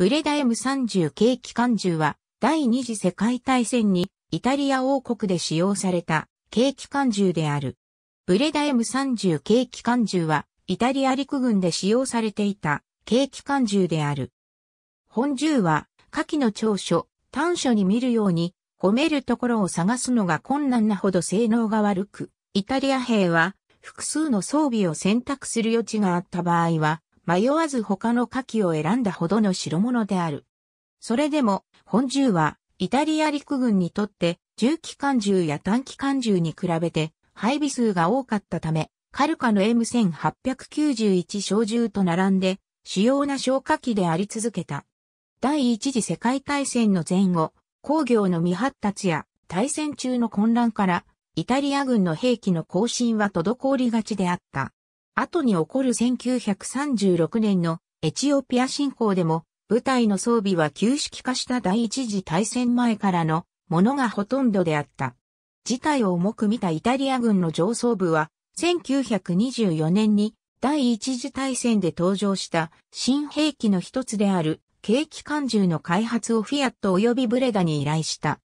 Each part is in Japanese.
ブレダ M30 軽機関銃は、第二次世界大戦にイタリア王国で使用された軽機関銃である。ブレダ M30 軽機関銃は、イタリア陸軍で使用されていた軽機関銃である。本銃は、下記の長所、短所に見るように、褒めるところを探すのが困難なほど性能が悪く、イタリア兵は複数の装備を選択する余地があった場合は、迷わず他の牡蠣を選んだほどの代物である。それでも、本銃は、イタリア陸軍にとって、重機関銃や短機関銃に比べて、配備数が多かったため、カルカの M1891 小銃と並んで、主要な消火器であり続けた。第一次世界大戦の前後、工業の未発達や大戦中の混乱から、イタリア軍の兵器の更新は滞りがちであった。後に起こる1936年のエチオピア侵攻でも、部隊の装備は旧式化した第一次大戦前からのものがほとんどであった。事態を重く見たイタリア軍の上層部は、1924年に第一次大戦で登場した新兵器の一つである軽機関銃の開発をフィアット及びブレダに依頼した。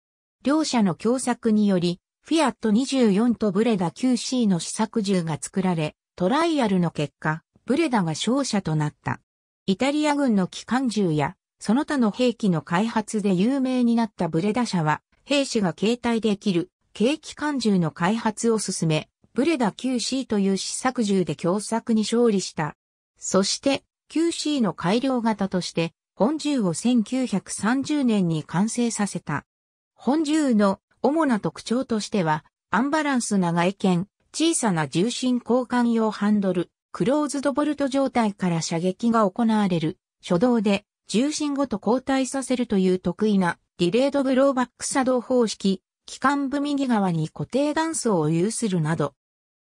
両者の共作により、フィアット24とブレダ 9C の試作銃が作られ、トライアルの結果、ブレダが勝者となった。イタリア軍の機関銃や、その他の兵器の開発で有名になったブレダ社は、兵士が携帯できる、軽機関銃の開発を進め、ブレダ QC という試作銃で強作に勝利した。そして、QC の改良型として、本銃を1930年に完成させた。本銃の主な特徴としては、アンバランス長い剣、小さな重心交換用ハンドル、クローズドボルト状態から射撃が行われる、初動で重心ごと交代させるという得意なディレードブローバック作動方式、機関部右側に固定弾層を有するなど、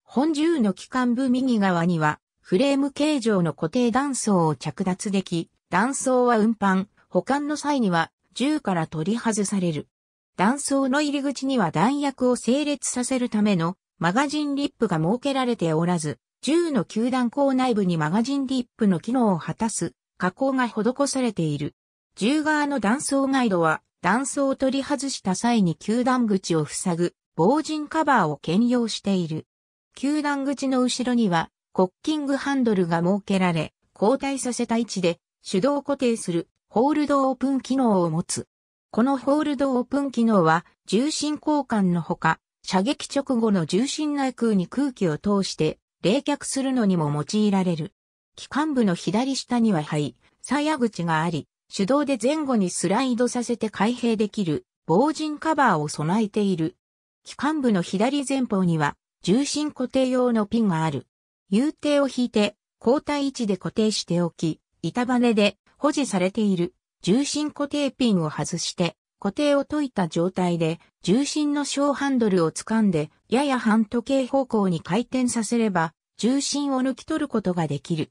本銃の機関部右側にはフレーム形状の固定弾層を着脱でき、弾層は運搬、保管の際には銃から取り外される。弾倉の入り口には弾薬を整列させるためのマガジンリップが設けられておらず、銃の球団口内部にマガジンリップの機能を果たす加工が施されている。銃側の断層ガイドは、断層を取り外した際に球団口を塞ぐ防塵カバーを兼用している。球団口の後ろには、コッキングハンドルが設けられ、交代させた位置で手動固定するホールドオープン機能を持つ。このホールドオープン機能は重心交換のほか、射撃直後の重心内空に空気を通して冷却するのにも用いられる。機関部の左下には肺、鞘口があり、手動で前後にスライドさせて開閉できる防塵カバーを備えている。機関部の左前方には重心固定用のピンがある。遊艇を引いて交代位置で固定しておき、板バネで保持されている重心固定ピンを外して固定を解いた状態で、重心の小ハンドルを掴んで、やや半時計方向に回転させれば、重心を抜き取ることができる。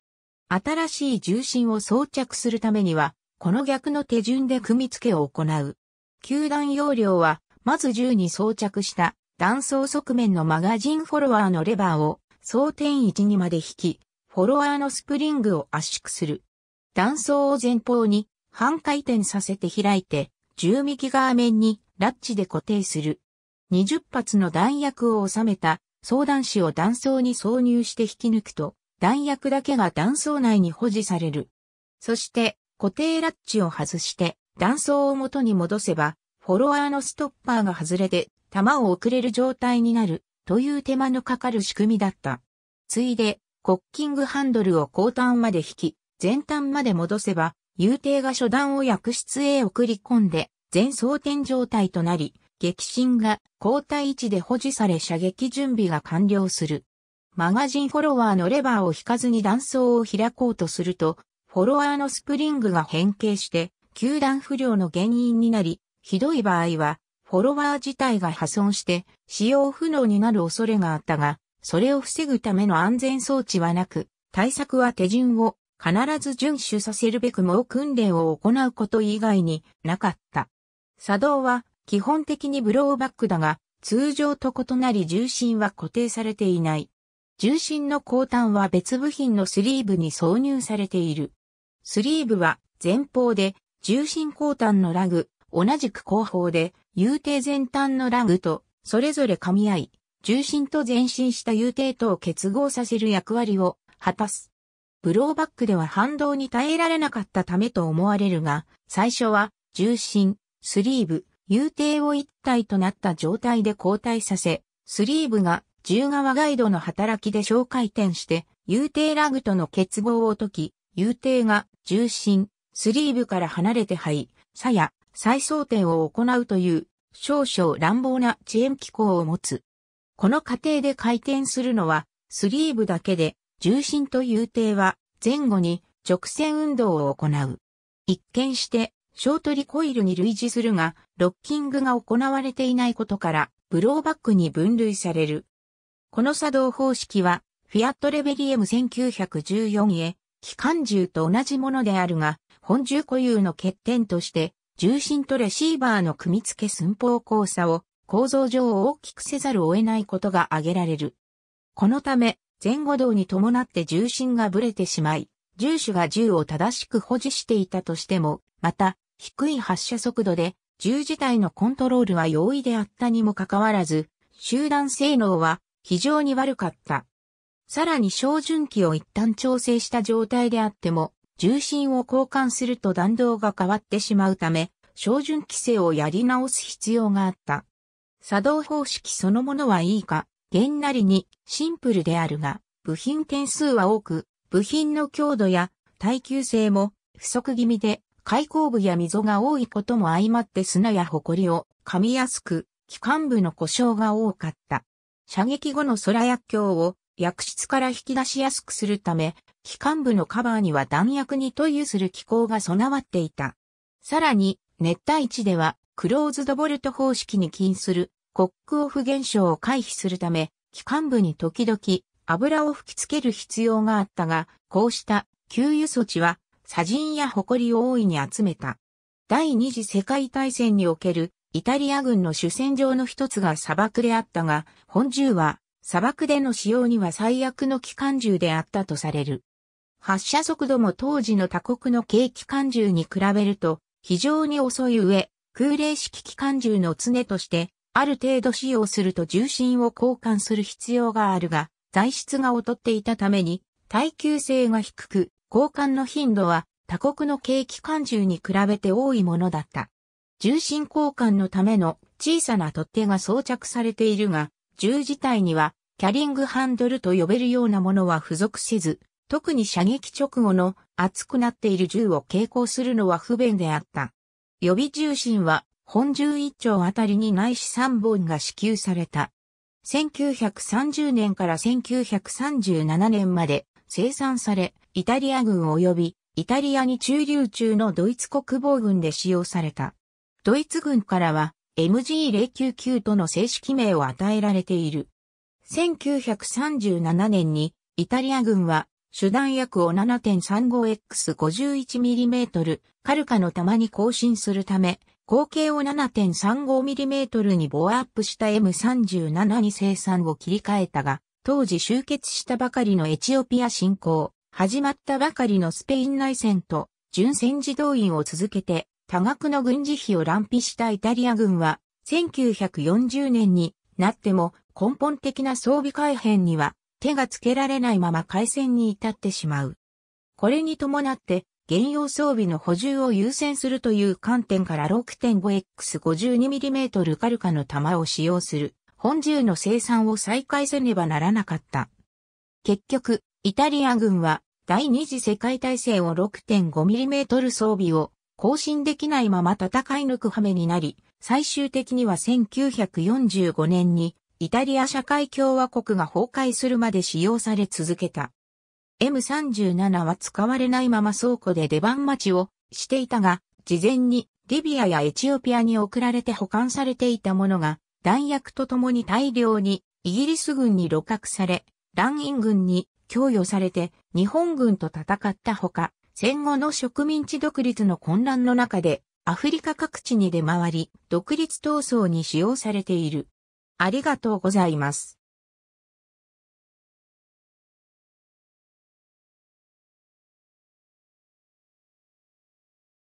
新しい重心を装着するためには、この逆の手順で組み付けを行う。球団要領は、まず銃に装着した断層側面のマガジンフォロワーのレバーを装点位置にまで引き、フォロワーのスプリングを圧縮する。断層を前方に半回転させて開いて、10ミキガー面にラッチで固定する。20発の弾薬を収めた装弾子を弾倉に挿入して引き抜くと、弾薬だけが弾倉内に保持される。そして、固定ラッチを外して、弾倉を元に戻せば、フォロワーのストッパーが外れて、弾を送れる状態になる、という手間のかかる仕組みだった。ついで、コッキングハンドルを後端まで引き、前端まで戻せば、幽霊が初段を薬室へ送り込んで、全装填状態となり、激震が交代位置で保持され射撃準備が完了する。マガジンフォロワーのレバーを引かずに断層を開こうとすると、フォロワーのスプリングが変形して、球団不良の原因になり、ひどい場合は、フォロワー自体が破損して、使用不能になる恐れがあったが、それを防ぐための安全装置はなく、対策は手順を必ず遵守させるべく猛訓練を行うこと以外になかった。作動は基本的にブローバックだが、通常と異なり重心は固定されていない。重心の後端は別部品のスリーブに挿入されている。スリーブは前方で重心後端のラグ、同じく後方で有定前端のラグとそれぞれ噛み合い、重心と前進した有定とを結合させる役割を果たす。ブローバックでは反動に耐えられなかったためと思われるが、最初は重心、スリーブ、遊艇を一体となった状態で交代させ、スリーブが銃側ガイドの働きで小回転して、遊艇ラグとの結合を解き、遊艇が重心、スリーブから離れてさや、再装填を行うという少々乱暴な遅延機構を持つ。この過程で回転するのはスリーブだけで重心という定は前後に直線運動を行う。一見してショートリコイルに類似するが、ロッキングが行われていないことからブローバックに分類される。この作動方式はフィアットレベリエム1914へ機関銃と同じものであるが、本重固有の欠点として重心とレシーバーの組み付け寸法交差を構造上大きくせざるを得ないことが挙げられる。このため、前後動に伴って重心がぶれてしまい、重手が銃を正しく保持していたとしても、また、低い発射速度で、銃自体のコントロールは容易であったにもかかわらず、集団性能は非常に悪かった。さらに照準器を一旦調整した状態であっても、重心を交換すると弾道が変わってしまうため、照準規制をやり直す必要があった。作動方式そのものはいいか、弦なりにシンプルであるが、部品点数は多く、部品の強度や耐久性も不足気味で、開口部や溝が多いことも相まって砂や埃を噛みやすく、機関部の故障が多かった。射撃後の空薬莢を薬室から引き出しやすくするため、機関部のカバーには弾薬に投油する機構が備わっていた。さらに、熱帯地ではクローズドボルト方式に起因するコックオフ現象を回避するため、機関部に時々油を吹きつける必要があったが、こうした給油措置は砂塵や埃を大いに集めた。第二次世界大戦におけるイタリア軍の主戦場の一つが砂漠であったが、本銃は砂漠での使用には最悪の機関銃であったとされる。発射速度も当時の他国の軽機関銃に比べると非常に遅い上、空冷式機関銃の常としてある程度使用すると重心を交換する必要があるが、材質が劣っていたために、耐久性が低く、交換の頻度は他国の軽機関銃に比べて多いものだった。重心交換のための小さな取っ手が装着されているが、銃自体にはキャリングハンドルと呼べるようなものは付属せず、特に射撃直後の熱くなっている銃を携行するのは不便であった。予備重心は本十一丁あたりに内資3本が支給された。1930年から1937年まで生産され、イタリア軍及びイタリアに駐留中のドイツ国防軍で使用された。ドイツ軍からは MG099 との正式名を与えられている。1937年にイタリア軍は手段薬を 7.35X51mm カルカの弾に更新するため口径を 7.35mm にボアアップした M37 に生産を切り替えたが、当時集結したばかりのエチオピア侵攻、始まったばかりのスペイン内戦と、巡戦時動員を続けて、多額の軍事費を乱費したイタリア軍は、1940年になっても根本的な装備改変には手がつけられないまま開戦に至ってしまう。これに伴って原用装備の補充を優先するという観点から 6.5x52mm カルカの弾を使用する本銃の生産を再開せねばならなかった。結局、イタリア軍は第二次世界大戦を 6.5mm 装備を更新できないまま戦い抜く羽目になり、最終的には1945年にイタリア社会共和国が崩壊するまで使用され続けた。M37 は使われないまま倉庫で出番待ちをしていたが、事前にリビアやエチオピアに送られて保管されていたものが、弾薬とともに大量にイギリス軍に露獲され、蘭印軍に供与されて日本軍と戦ったほか、戦後の植民地独立の混乱の中でアフリカ各地に出回り、独立闘争に使用されている。ありがとうございます。